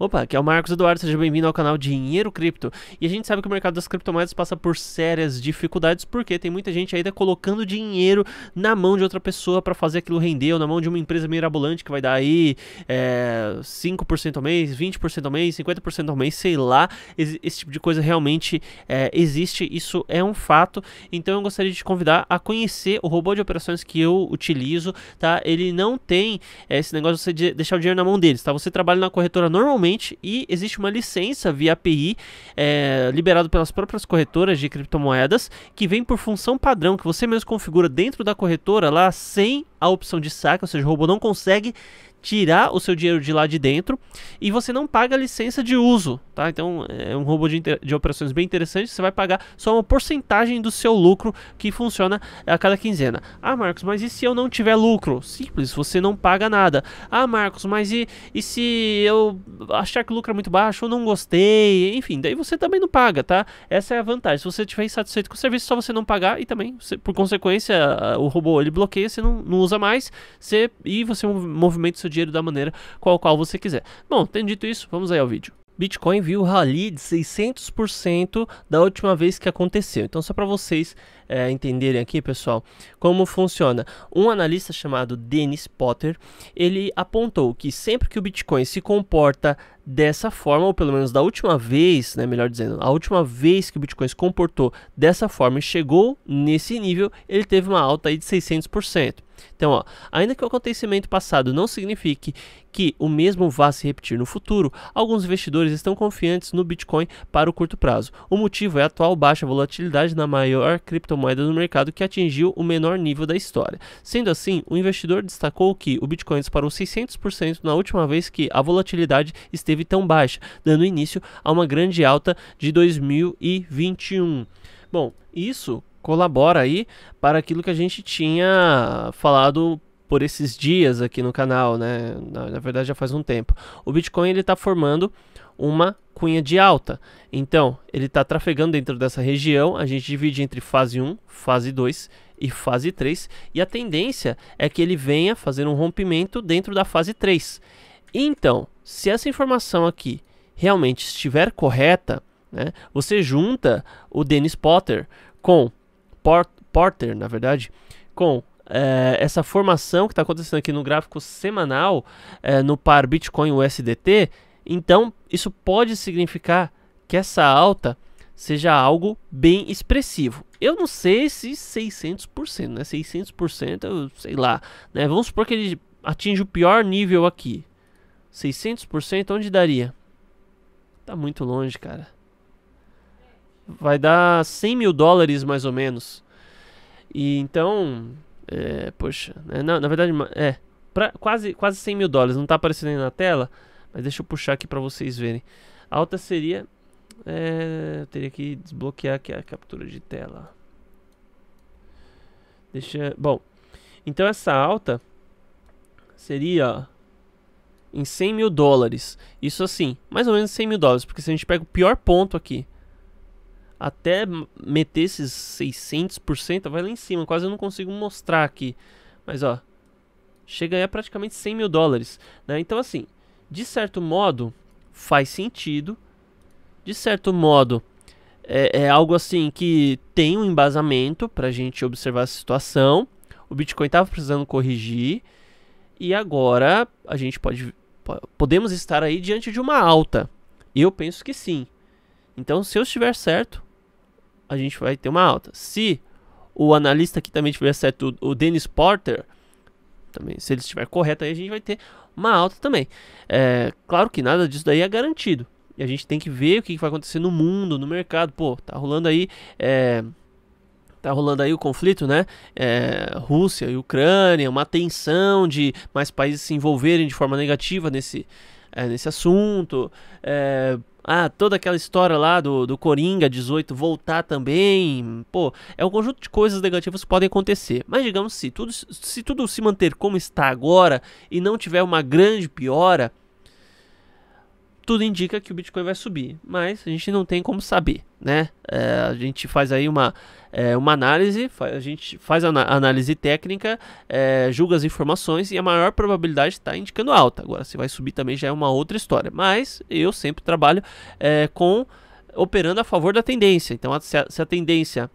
Opa, aqui é o Marcos Eduardo, seja bem-vindo ao canal Dinheiro Cripto. E a gente sabe que o mercado das criptomoedas passa por sérias dificuldades porque tem muita gente ainda colocando dinheiro na mão de outra pessoa para fazer aquilo render, ou na mão de uma empresa mirabolante que vai dar aí é, 5% ao mês, 20% ao mês, 50% ao mês, sei lá. Esse, esse tipo de coisa realmente é, existe, isso é um fato. Então eu gostaria de te convidar a conhecer o robô de operações que eu utilizo, tá? Ele não tem é, esse negócio de você deixar o dinheiro na mão deles, tá? Você trabalha na corretora normalmente atualmente e existe uma licença via API é, liberado pelas próprias corretoras de criptomoedas que vem por função padrão que você mesmo configura dentro da corretora lá sem a opção de saque, ou seja, o robô não consegue tirar o seu dinheiro de lá de dentro e você não paga a licença de uso, tá? Então é um robô de, de, operações bem interessante, você vai pagar só uma porcentagem do seu lucro que funciona a cada quinzena. Ah, Marcos, mas e se eu não tiver lucro? Simples, você não paga nada. Ah, Marcos, mas e, e se eu achar que o lucro é muito baixo, eu não gostei, enfim, daí você também não paga, tá? Essa é a vantagem. Se você estiver insatisfeito com o serviço, só você não pagar e também, você, por consequência, o robô ele bloqueia, você não, não usa usa mais, você, e você movimenta seu dinheiro da maneira qual qual você quiser. Bom, tendo dito isso, vamos aí ao vídeo. Bitcoin viu rally de 600% da última vez que aconteceu. Então, só para vocês é, entenderem aqui, pessoal, como funciona. Um analista chamado Dennis Potter, ele apontou que sempre que o Bitcoin se comporta dessa forma, ou pelo menos da última vez, né, melhor dizendo, a última vez que o Bitcoin se comportou dessa forma e chegou nesse nível, ele teve uma alta aí de 600%. Então, ó, ainda que o acontecimento passado não signifique que o mesmo vá se repetir no futuro, alguns investidores estão confiantes no Bitcoin para o curto prazo. O motivo é a atual baixa volatilidade na maior criptomoeda criptomoedas no mercado que atingiu o menor nível da história. Sendo assim, o investidor destacou que o Bitcoin disparou 600% na última vez que a volatilidade esteve tão baixa, dando início a uma grande alta de 2021. Bom, isso colabora aí para aquilo que a gente tinha falado por esses dias aqui no canal, né? Na, na verdade já faz um tempo. O Bitcoin ele está formando uma cunha de alta. Então, ele está trafegando dentro dessa região, a gente divide entre fase 1, fase 2 e fase 3, e a tendência é que ele venha fazer um rompimento dentro da fase 3. Então, se essa informação aqui realmente estiver correta, né, você junta o Dennis Potter com Por Porter, na verdade, com é, essa formação que está acontecendo aqui no gráfico semanal é, no par Bitcoin USDT, então isso pode significar que essa alta seja algo bem expressivo. Eu não sei se 600%, né? 600%, eu sei lá, né? Vamos supor que ele atinge o pior nível aqui. 600% onde daria? Tá muito longe, cara. Vai dar 100 mil dólares mais ou menos. E então, é, poxa. É, não, na verdade, é. Pra, quase, quase 100 mil dólares. Não tá aparecendo aí na tela. Mas deixa eu puxar aqui pra vocês verem. A alta seria. É, eu teria que desbloquear aqui a captura de tela. Deixa. Bom. Então essa alta seria em 100 mil dólares. Isso assim, mais ou menos 100 mil dólares. Porque se a gente pega o pior ponto aqui, até meter esses 600%, vai lá em cima, quase eu não consigo mostrar aqui. Mas ó, chega a praticamente 100 mil dólares. Né? Então assim, de certo modo, faz sentido. De certo modo, é, é algo assim que tem um embasamento para a gente observar a situação. O Bitcoin estava precisando corrigir. E agora a gente pode podemos estar aí diante de uma alta. Eu penso que sim. Então, se eu estiver certo, a gente vai ter uma alta. Se o analista aqui também tiver certo, o, o Dennis Porter, também, se ele estiver correto, aí a gente vai ter uma alta também. É, claro que nada disso daí é garantido. E a gente tem que ver o que vai acontecer no mundo, no mercado. Pô, tá rolando aí. É, tá rolando aí o conflito, né? É, Rússia e Ucrânia, uma tensão de mais países se envolverem de forma negativa nesse, é, nesse assunto. É, ah, toda aquela história lá do, do Coringa 18 voltar também. Pô, é um conjunto de coisas negativas que podem acontecer. Mas digamos se tudo, se tudo se manter como está agora e não tiver uma grande piora, tudo indica que o Bitcoin vai subir. Mas a gente não tem como saber né? É, a gente faz aí uma, é, uma análise, a gente faz a análise técnica, é, julga as informações e a maior probabilidade está indicando alta. Agora, se vai subir também já é uma outra história. Mas eu sempre trabalho é, com operando a favor da tendência. Então, se a, se a tendência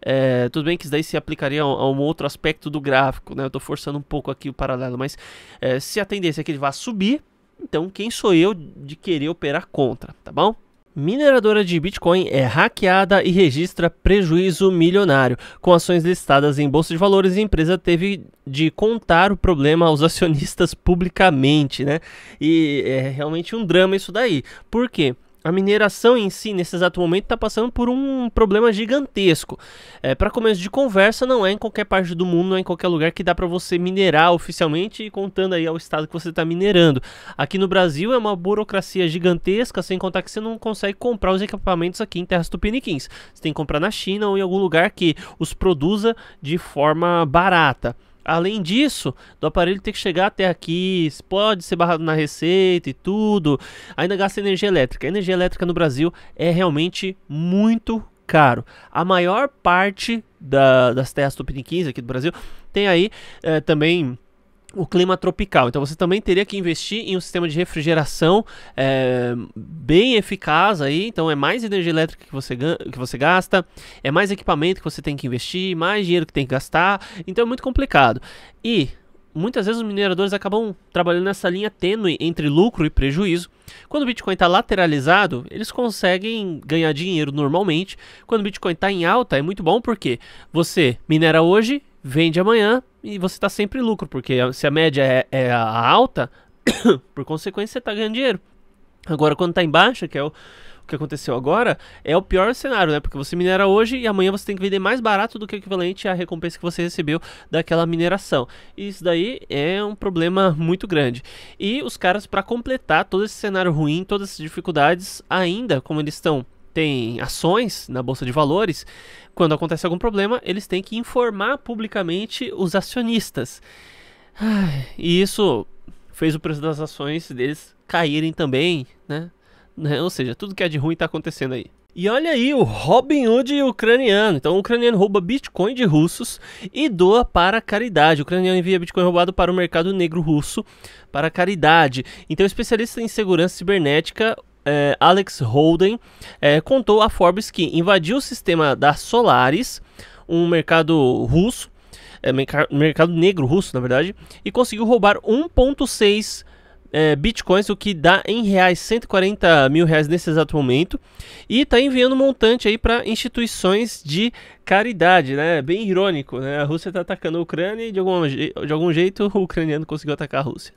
é, tudo bem que isso daí se aplicaria a um outro aspecto do gráfico, né? Eu estou forçando um pouco aqui o paralelo, mas é, se a tendência é que ele vá subir, então quem sou eu de querer operar contra, tá bom? Mineradora de Bitcoin é hackeada e registra prejuízo milionário. Com ações listadas em bolsa de valores, a empresa teve de contar o problema aos acionistas publicamente, né? E é realmente um drama isso daí. Por quê? a mineração em si, nesse exato momento, está passando por um problema gigantesco. É, para começo de conversa, não é em qualquer parte do mundo, não é em qualquer lugar que dá para você minerar oficialmente e contando aí ao estado que você está minerando. Aqui no Brasil é uma burocracia gigantesca, sem contar que você não consegue comprar os equipamentos aqui em terras tupiniquins. Você tem que comprar na China ou em algum lugar que os produza de forma barata. Além disso, do aparelho ter que chegar até aqui, pode ser barrado na receita e tudo, ainda gasta energia elétrica. A energia elétrica no Brasil é realmente muito caro. A maior parte da, das terras tupiniquins aqui do Brasil tem aí é, também o clima tropical. Então você também teria que investir em um sistema de refrigeração é, bem eficaz aí. Então é mais energia elétrica que você, que você gasta, é mais equipamento que você tem que investir, mais dinheiro que tem que gastar. Então é muito complicado. E muitas vezes os mineradores acabam trabalhando nessa linha tênue entre lucro e prejuízo. Quando o Bitcoin está lateralizado, eles conseguem ganhar dinheiro normalmente. Quando o Bitcoin está em alta, é muito bom porque você minera hoje, vende amanhã e você está sempre em lucro, porque se a média é, é alta, por consequência você está ganhando dinheiro. Agora, quando está em baixa, que é o, o, que aconteceu agora, é o pior cenário, né? Porque você minera hoje e amanhã você tem que vender mais barato do que o equivalente à recompensa que você recebeu daquela mineração. E isso daí é um problema muito grande. E os caras, para completar todo esse cenário ruim, todas essas dificuldades, ainda como eles estão tem ações na bolsa de valores, quando acontece algum problema, eles têm que informar publicamente os acionistas. E isso fez o preço das ações deles caírem também, né? né? Ou seja, tudo que é de ruim está acontecendo aí. E olha aí o Robin Hood ucraniano. Então, o ucraniano rouba Bitcoin de russos e doa para caridade. O ucraniano envia Bitcoin roubado para o mercado negro russo para caridade. Então, especialista em segurança cibernética é, Alex Holden é, contou a Forbes que invadiu o sistema da Solaris, um mercado russo, é, mercado negro russo, na verdade, e conseguiu roubar 1,6 é, bitcoins, o que dá em reais 140 mil reais nesse exato momento, e está enviando um montante aí para instituições de caridade, né? Bem irônico, né? A Rússia está atacando a Ucrânia e de, alguma, de algum jeito o ucraniano conseguiu atacar a Rússia.